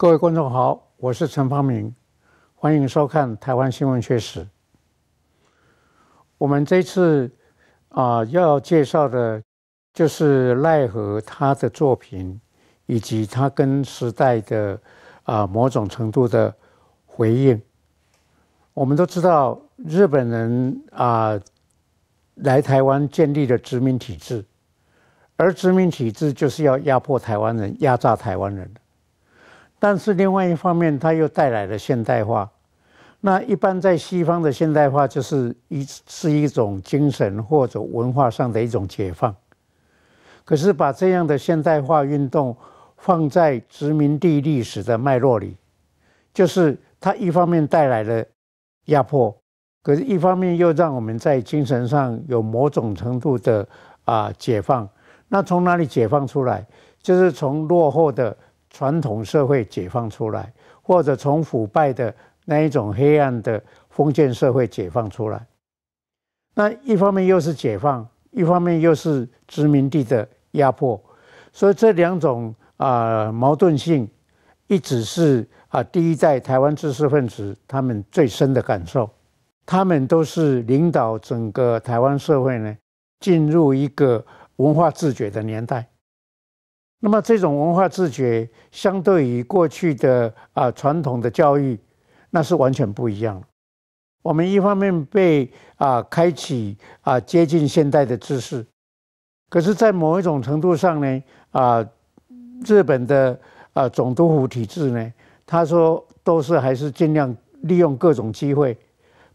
各位观众好，我是陈方明，欢迎收看《台湾新闻确实》。我们这次啊要介绍的，就是奈何他的作品，以及他跟时代的啊某种程度的回应。我们都知道，日本人啊来台湾建立了殖民体制，而殖民体制就是要压迫台湾人、压榨台湾人但是另外一方面，它又带来了现代化。那一般在西方的现代化，就是一是一种精神或者文化上的一种解放。可是把这样的现代化运动放在殖民地历史的脉络里，就是它一方面带来了压迫，可是一方面又让我们在精神上有某种程度的啊解放。那从哪里解放出来？就是从落后的。传统社会解放出来，或者从腐败的那一种黑暗的封建社会解放出来，那一方面又是解放，一方面又是殖民地的压迫，所以这两种啊矛盾性一直是啊第一代台湾知识分子他们最深的感受，他们都是领导整个台湾社会呢进入一个文化自觉的年代。那么这种文化自觉，相对于过去的啊传统的教育，那是完全不一样。我们一方面被啊开启啊接近现代的知识，可是，在某一种程度上呢啊，日本的啊总督府体制呢，他说都是还是尽量利用各种机会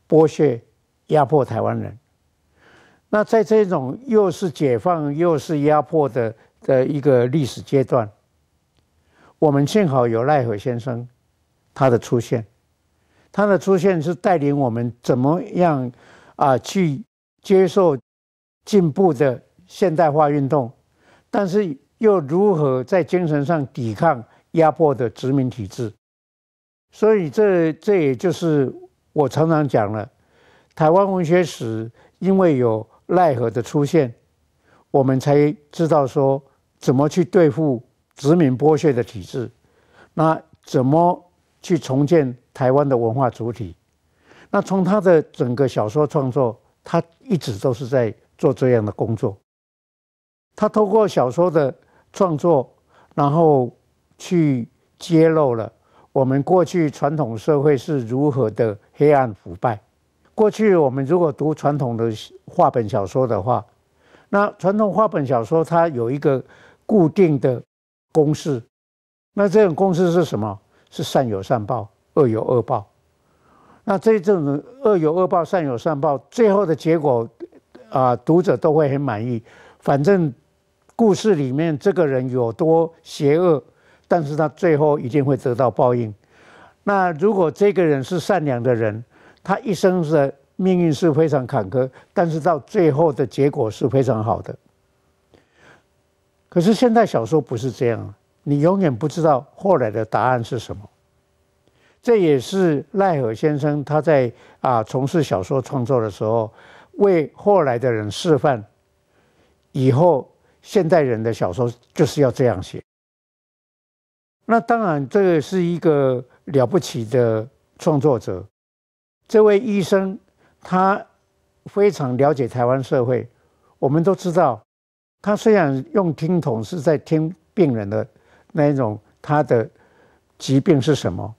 剥削压迫台湾人。那在这种又是解放又是压迫的。的一个历史阶段，我们幸好有奈何先生，他的出现，他的出现是带领我们怎么样啊去接受进步的现代化运动，但是又如何在精神上抵抗压迫的殖民体制？所以这这也就是我常常讲了，台湾文学史因为有奈何的出现，我们才知道说。怎么去对付殖民剥削的体制？那怎么去重建台湾的文化主体？那从他的整个小说创作，他一直都是在做这样的工作。他透过小说的创作，然后去揭露了我们过去传统社会是如何的黑暗腐败。过去我们如果读传统的话本小说的话，那传统话本小说它有一个。固定的公式，那这种公式是什么？是善有善报，恶有恶报。那这种恶有恶报，善有善报，最后的结果啊，读者都会很满意。反正故事里面这个人有多邪恶，但是他最后一定会得到报应。那如果这个人是善良的人，他一生的命运是非常坎坷，但是到最后的结果是非常好的。可是现代小说不是这样，你永远不知道后来的答案是什么。这也是赖尔先生他在啊从事小说创作的时候，为后来的人示范，以后现代人的小说就是要这样写。那当然，这个是一个了不起的创作者。这位医生他非常了解台湾社会，我们都知道。他虽然用听筒是在听病人的那一种，他的疾病是什么，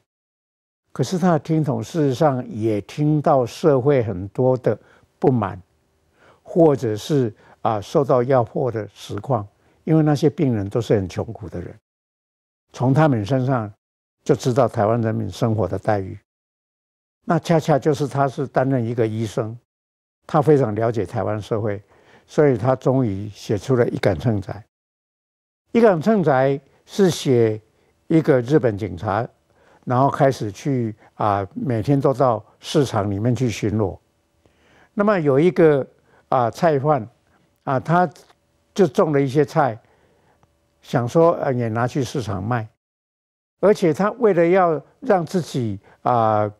可是他的听筒事实上也听到社会很多的不满，或者是啊受到压迫的实况，因为那些病人都是很穷苦的人，从他们身上就知道台湾人民生活的待遇。那恰恰就是他是担任一个医生，他非常了解台湾社会。所以他终于写出了一杆秤仔。一杆秤仔是写一个日本警察，然后开始去啊，每天都到市场里面去巡逻。那么有一个啊菜贩啊，他就种了一些菜，想说呃也拿去市场卖。而且他为了要让自己啊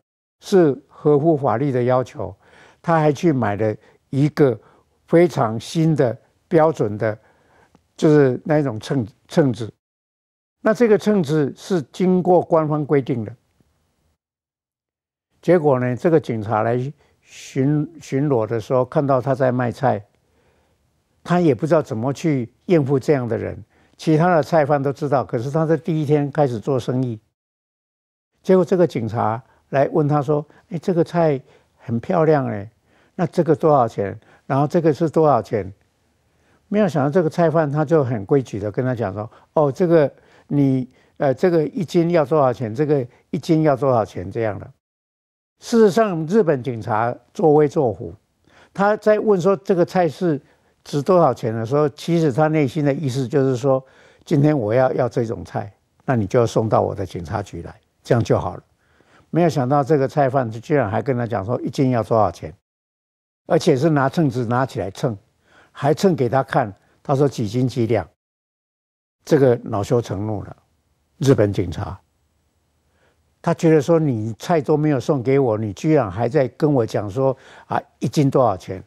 是合乎法律的要求，他还去买了一个。非常新的标准的，就是那一种秤秤子。那这个秤子是经过官方规定的。结果呢，这个警察来巡巡逻的时候，看到他在卖菜，他也不知道怎么去应付这样的人。其他的菜贩都知道，可是他在第一天开始做生意，结果这个警察来问他说：“哎，这个菜很漂亮哎，那这个多少钱？”然后这个是多少钱？没有想到这个菜贩他就很规矩的跟他讲说：“哦，这个你呃，这个一斤要多少钱？这个一斤要多少钱？”这样的。事实上，日本警察作威作福，他在问说这个菜是值多少钱的时候，其实他内心的意思就是说，今天我要要这种菜，那你就要送到我的警察局来，这样就好了。没有想到这个菜贩居然还跟他讲说一斤要多少钱。而且是拿秤子拿起来称，还称给他看。他说几斤几两，这个恼羞成怒了。日本警察，他觉得说你菜都没有送给我，你居然还在跟我讲说啊一斤多少钱，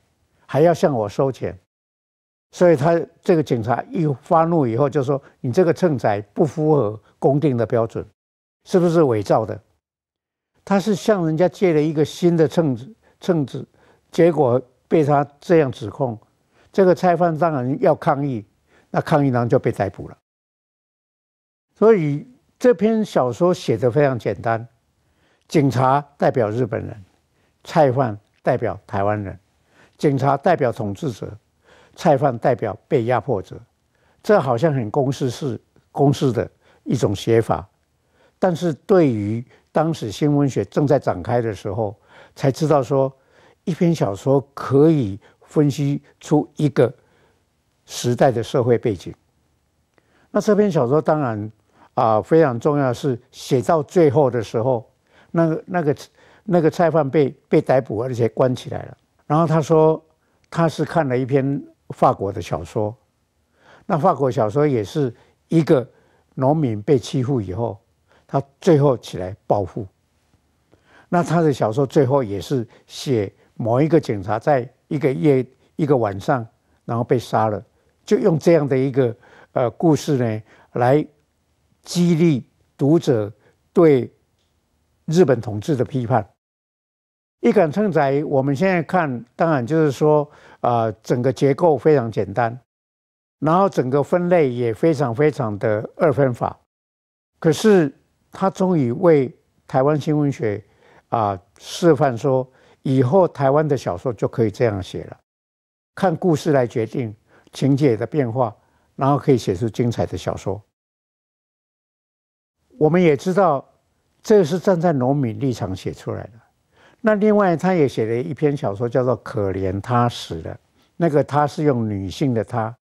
还要向我收钱。所以他这个警察一发怒以后就说：“你这个秤仔不符合公定的标准，是不是伪造的？”他是向人家借了一个新的秤子，秤子。结果被他这样指控，这个菜贩当然要抗议，那抗议党就被逮捕了。所以这篇小说写的非常简单，警察代表日本人，菜贩代表台湾人，警察代表统治者，菜贩代表被压迫者。这好像很公式式公式的一种写法，但是对于当时新文学正在展开的时候，才知道说。一篇小说可以分析出一个时代的社会背景。那这篇小说当然啊非常重要，是写到最后的时候，那个那个那个菜贩被被逮捕而且关起来了。然后他说他是看了一篇法国的小说，那法国小说也是一个农民被欺负以后，他最后起来报复。那他的小说最后也是写。某一个警察在一个夜一个晚上，然后被杀了，就用这样的一个呃故事呢来激励读者对日本统治的批判。一杆秤仔，我们现在看，当然就是说啊，整个结构非常简单，然后整个分类也非常非常的二分法。可是他终于为台湾新闻学啊示范说。以后台湾的小说就可以这样写了，看故事来决定情节的变化，然后可以写出精彩的小说。我们也知道，这是站在农民立场写出来的。那另外，他也写了一篇小说，叫做《可怜他死了》，那个他是用女性的他，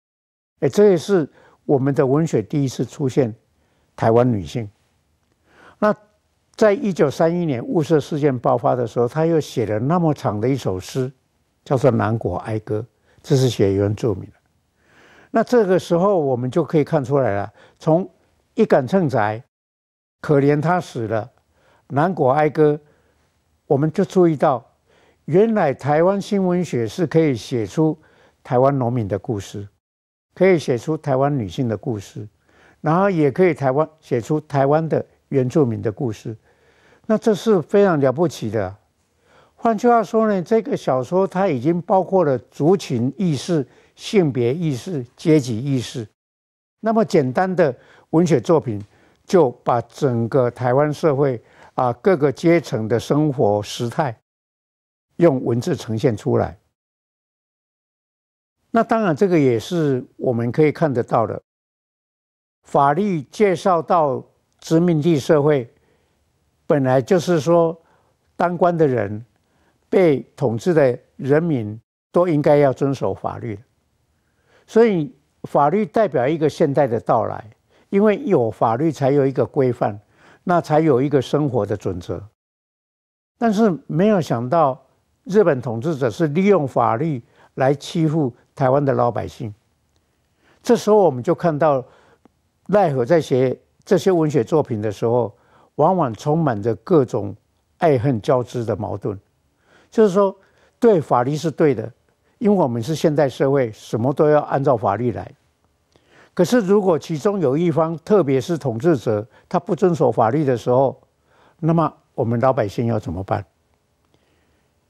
哎，这也是我们的文学第一次出现台湾女性。那。在一九三一年雾社事件爆发的时候，他又写了那么长的一首诗，叫做《南国哀歌》，这是写原住民的。那这个时候，我们就可以看出来了，从一杆秤仔，可怜他死了，《南国哀歌》，我们就注意到，原来台湾新闻学是可以写出台湾农民的故事，可以写出台湾女性的故事，然后也可以台湾写出台湾的原住民的故事。那这是非常了不起的。换句话说呢，这个小说它已经包括了族群意识、性别意识、阶级意识。那么简单的文学作品，就把整个台湾社会啊各个阶层的生活时态，用文字呈现出来。那当然，这个也是我们可以看得到的。法律介绍到殖民地社会。本来就是说，当官的人，被统治的人民都应该要遵守法律，所以法律代表一个现代的到来，因为有法律才有一个规范，那才有一个生活的准则。但是没有想到，日本统治者是利用法律来欺负台湾的老百姓。这时候我们就看到奈何在写这些文学作品的时候。往往充满着各种爱恨交织的矛盾，就是说，对法律是对的，因为我们是现代社会，什么都要按照法律来。可是，如果其中有一方，特别是统治者，他不遵守法律的时候，那么我们老百姓要怎么办？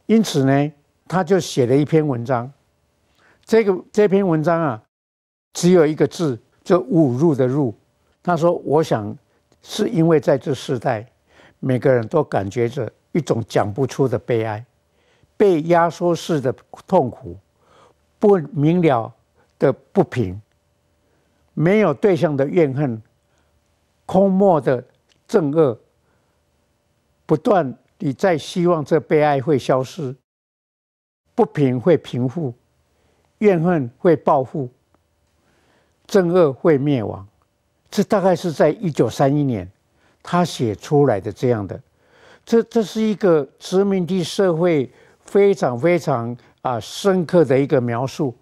因此呢，他就写了一篇文章。这个这篇文章啊，只有一个字，就“侮入”的“入”。他说：“我想。”是因为在这时代，每个人都感觉着一种讲不出的悲哀，被压缩式的痛苦，不明了的不平，没有对象的怨恨，空漠的憎恶，不断你在希望这悲哀会消失，不平会平复，怨恨会报复，憎恶会灭亡。这大概是在一九三一年，他写出来的这样的，这这是一个殖民地社会非常非常啊深刻的一个描述，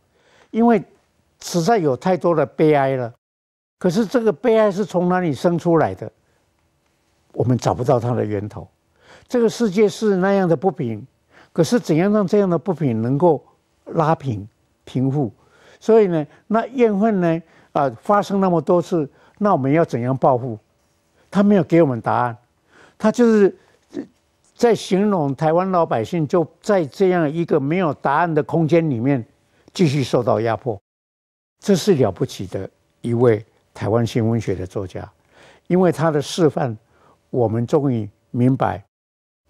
因为实在有太多的悲哀了。可是这个悲哀是从哪里生出来的？我们找不到它的源头。这个世界是那样的不平，可是怎样让这样的不平能够拉平、平复？所以呢，那怨恨呢啊发生那么多次。那我们要怎样报复？他没有给我们答案，他就是在形容台湾老百姓就在这样一个没有答案的空间里面继续受到压迫。这是了不起的一位台湾新闻学的作家，因为他的示范，我们终于明白，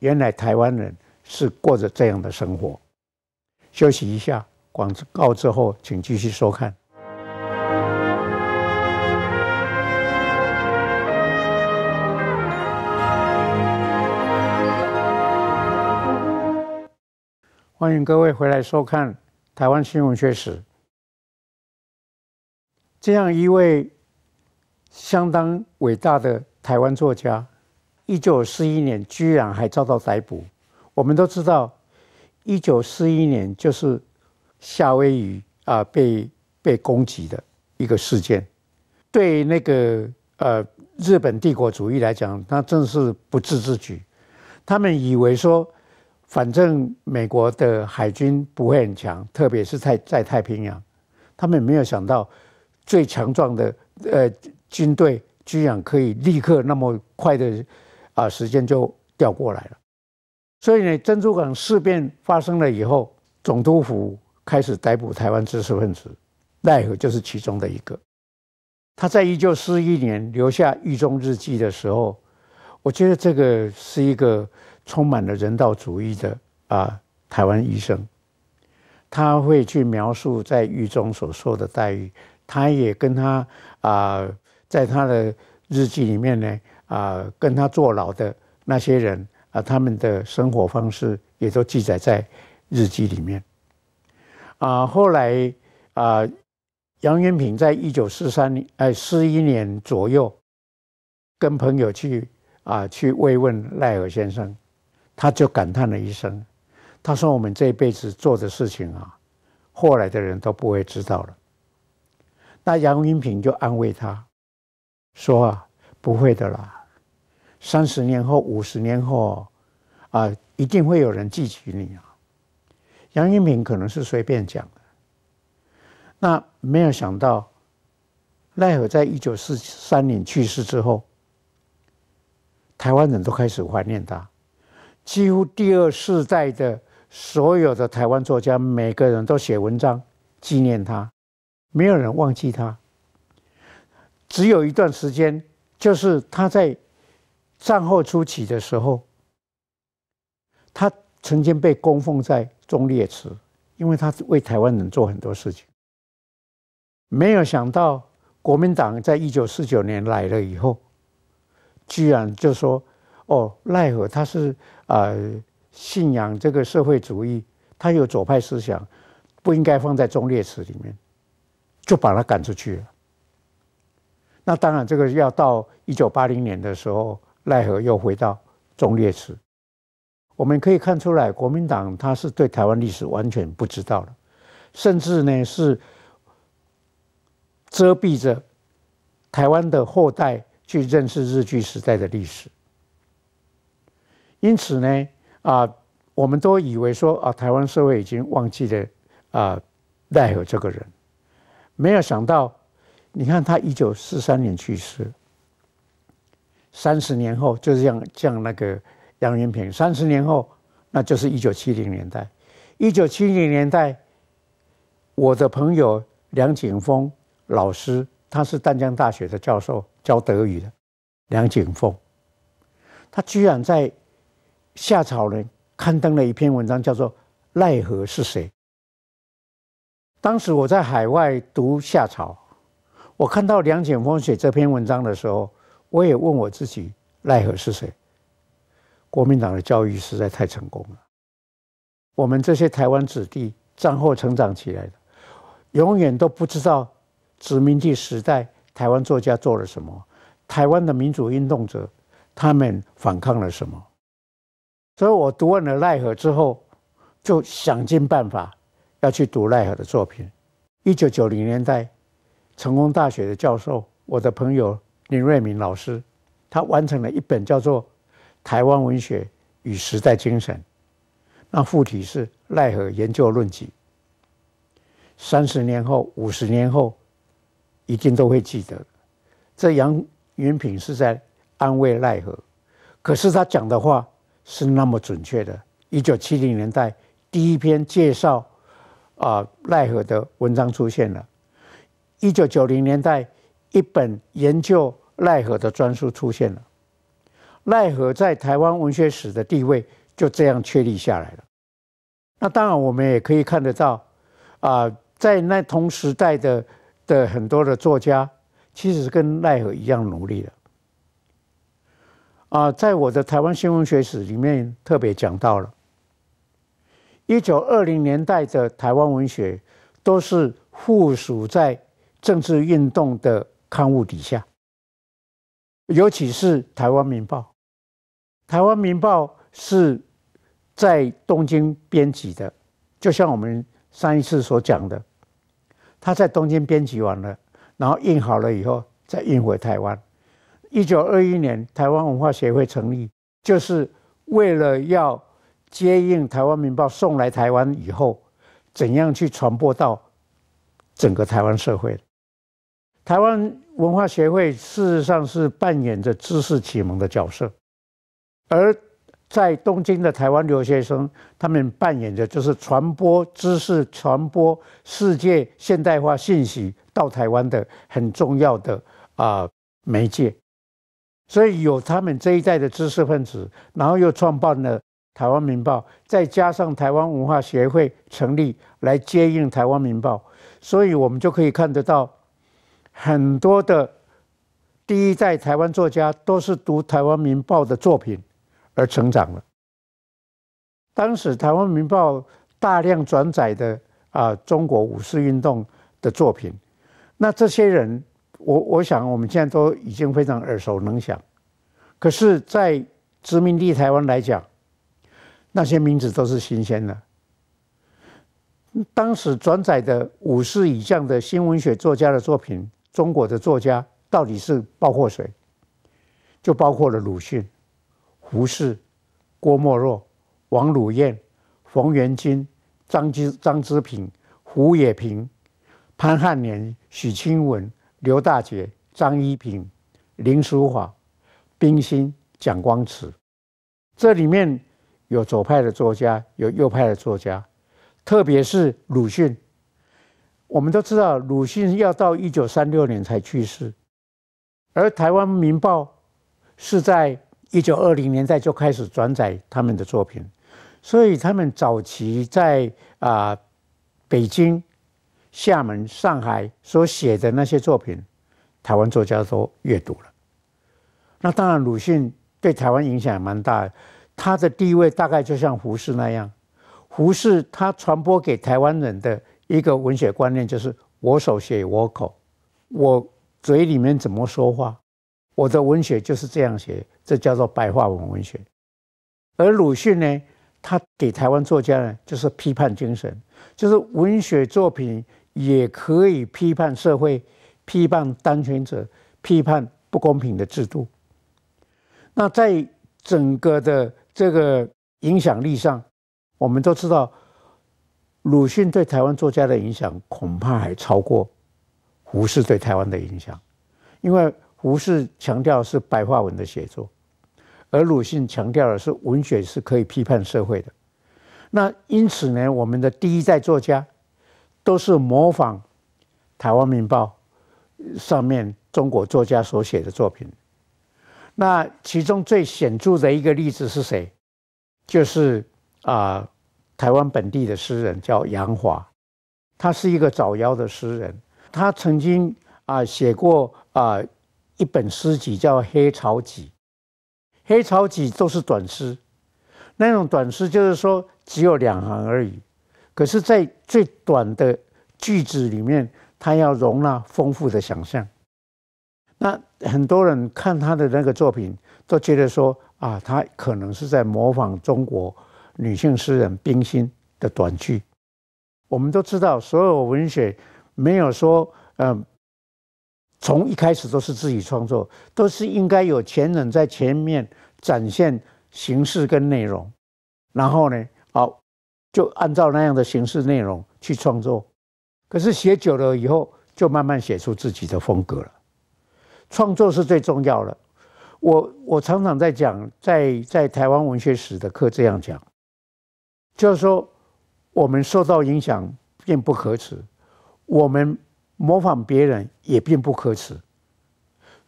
原来台湾人是过着这样的生活。休息一下，广告之后请继续收看。欢迎各位回来收看《台湾新闻学史》。这样一位相当伟大的台湾作家，一九四一年居然还遭到逮捕。我们都知道，一九四一年就是夏威夷啊被被攻击的一个事件，对那个呃日本帝国主义来讲，他真是不智之举。他们以为说。反正美国的海军不会很强，特别是太在太平洋，他们也没有想到最强壮的呃军队居然可以立刻那么快的啊时间就调过来了。所以呢，珍珠港事变发生了以后，总督府开始逮捕台湾知识分子，奈何就是其中的一个。他在一九四一年留下狱中日记的时候，我觉得这个是一个。充满了人道主义的啊，台湾医生，他会去描述在狱中所受的待遇。他也跟他啊，在他的日记里面呢啊，跟他坐牢的那些人啊，他们的生活方式也都记载在日记里面。啊，后来啊，杨元平在一九四三年哎四一年左右，跟朋友去啊去慰问赖尔先生。他就感叹了一声，他说：“我们这一辈子做的事情啊，后来的人都不会知道了。”那杨云平就安慰他说：“啊，不会的啦，三十年后、五十年后，啊，一定会有人记起你啊。”杨云平可能是随便讲的，那没有想到，奈何在一九四三年去世之后，台湾人都开始怀念他。几乎第二世代的所有的台湾作家，每个人都写文章纪念他，没有人忘记他。只有一段时间，就是他在战后初期的时候，他曾经被供奉在忠烈祠，因为他为台湾人做很多事情。没有想到国民党在一九四九年来了以后，居然就说。哦，奈何他是啊，信仰这个社会主义，他有左派思想，不应该放在中列次里面，就把他赶出去了。那当然，这个要到一九八零年的时候，奈何又回到中列次。我们可以看出来，国民党他是对台湾历史完全不知道了，甚至呢是遮蔽着台湾的后代去认识日据时代的历史。因此呢，啊，我们都以为说啊，台湾社会已经忘记了啊赖尔这个人，没有想到，你看他一九四三年去世，三十年后就是这样这样那个杨元平，三十年后那就是一九七零年代，一九七零年代，我的朋友梁景峰老师，他是淡江大学的教授，教德语的梁景峰，他居然在。夏朝呢，刊登了一篇文章，叫做《奈何是谁》。当时我在海外读夏朝，我看到梁简峰写这篇文章的时候，我也问我自己：奈何是谁？国民党的教育实在太成功了。我们这些台湾子弟战后成长起来的，永远都不知道殖民地时代台湾作家做了什么，台湾的民主运动者他们反抗了什么。所以我读完了奈何之后，就想尽办法要去读奈何的作品。一九九零年代，成功大学的教授，我的朋友林瑞敏老师，他完成了一本叫做《台湾文学与时代精神》，那副体是奈何研究论集。三十年后、五十年后，一定都会记得。这杨云平是在安慰奈何，可是他讲的话。是那么准确的。一九七零年代，第一篇介绍啊奈何的文章出现了；一九九零年代，一本研究奈何的专书出现了。奈何在台湾文学史的地位就这样确立下来了。那当然，我们也可以看得到啊，在那同时代的的很多的作家，其实是跟奈何一样努力的。啊，在我的《台湾新闻学史》里面特别讲到了，一九二零年代的台湾文学都是附属在政治运动的刊物底下，尤其是《台湾民报》。《台湾民报》是在东京编辑的，就像我们上一次所讲的，他在东京编辑完了，然后印好了以后再运回台湾。一九二一年，台湾文化协会成立，就是为了要接应《台湾民报》送来台湾以后，怎样去传播到整个台湾社会。台湾文化协会事实上是扮演着知识启蒙的角色，而在东京的台湾留学生，他们扮演着就是传播知识、传播世界现代化信息到台湾的很重要的啊媒介。所以有他们这一代的知识分子，然后又创办了《台湾民报》，再加上台湾文化协会成立来接应《台湾民报》，所以我们就可以看得到，很多的第一代台湾作家都是读《台湾民报》的作品而成长了。当时《台湾民报》大量转载的啊中国五四运动的作品，那这些人。我我想，我们现在都已经非常耳熟能详。可是，在殖民地台湾来讲，那些名字都是新鲜的。当时转载的五四以上的新文学作家的作品，中国的作家到底是包括谁？就包括了鲁迅、胡适、郭沫若、王鲁彦、冯元金、张之张之平、胡也平、潘汉年、许清文。刘大姐、张一平、林淑华、冰心、蒋光慈，这里面有左派的作家，有右派的作家，特别是鲁迅。我们都知道，鲁迅要到一九三六年才去世，而台湾《民报》是在一九二零年代就开始转载他们的作品，所以他们早期在啊北京。厦门、上海所写的那些作品，台湾作家都阅读了。那当然，鲁迅对台湾影响蛮大，的，他的地位大概就像胡适那样。胡适他传播给台湾人的一个文学观念就是“我手写我口”，我嘴里面怎么说话，我的文学就是这样写，这叫做白话文文学。而鲁迅呢，他给台湾作家呢，就是批判精神，就是文学作品。也可以批判社会、批判当权者、批判不公平的制度。那在整个的这个影响力上，我们都知道，鲁迅对台湾作家的影响恐怕还超过胡适对台湾的影响，因为胡适强调是白话文的写作，而鲁迅强调的是文学是可以批判社会的。那因此呢，我们的第一代作家。都是模仿《台湾民报》上面中国作家所写的作品。那其中最显著的一个例子是谁？就是啊，台湾本地的诗人叫杨华，他是一个早夭的诗人。他曾经啊写过啊一本诗集叫《黑潮集》，《黑潮集》都是短诗，那种短诗就是说只有两行而已。可是，在最短的句子里面，它要容纳丰富的想象。那很多人看他的那个作品，都觉得说啊，他可能是在模仿中国女性诗人冰心的短句。我们都知道，所有文学没有说，嗯，从一开始都是自己创作，都是应该有前人在前面展现形式跟内容，然后呢，好。就按照那样的形式内容去创作，可是写久了以后，就慢慢写出自己的风格了。创作是最重要的。我我常常在讲，在在台湾文学史的课这样讲，就是说，我们受到影响并不可耻，我们模仿别人也并不可耻。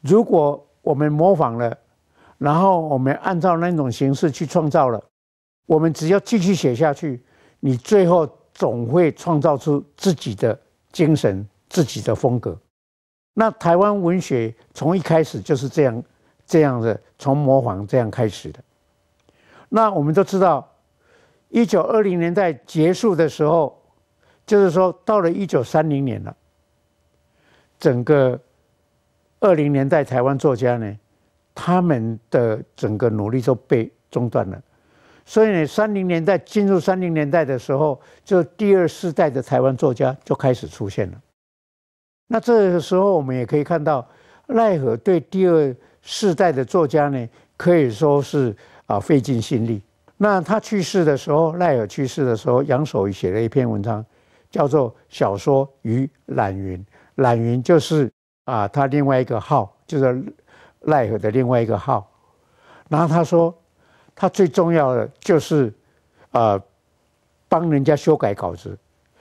如果我们模仿了，然后我们按照那种形式去创造了，我们只要继续写下去。你最后总会创造出自己的精神、自己的风格。那台湾文学从一开始就是这样、这样的，从模仿这样开始的。那我们都知道，一九二零年代结束的时候，就是说到了一九三零年了，整个二零年代台湾作家呢，他们的整个努力都被中断了。所以，呢，三零年代进入三零年代的时候，就第二世代的台湾作家就开始出现了。那这个时候，我们也可以看到奈何对第二世代的作家呢，可以说是啊费尽心力。那他去世的时候，奈何去世的时候，杨守愚写了一篇文章，叫做《小说与懒云》，懒云就是啊他另外一个号，就是奈何的另外一个号。然后他说。他最重要的就是，呃，帮人家修改稿子。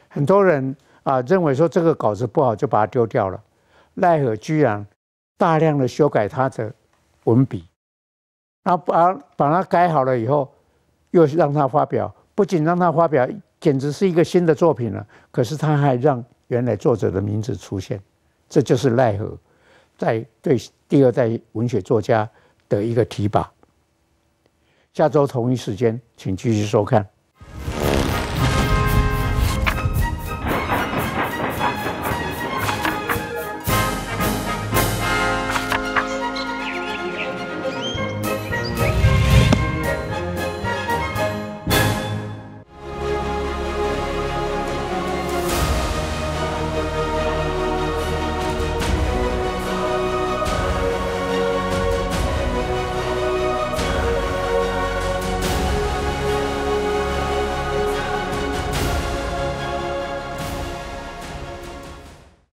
很多人啊认为说这个稿子不好，就把它丢掉了。奈何居然大量的修改他的文笔，然后把把它改好了以后，又让他发表。不仅让他发表，简直是一个新的作品了。可是他还让原来作者的名字出现，这就是奈何在对第二代文学作家的一个提拔。下周同一时间，请继续收看。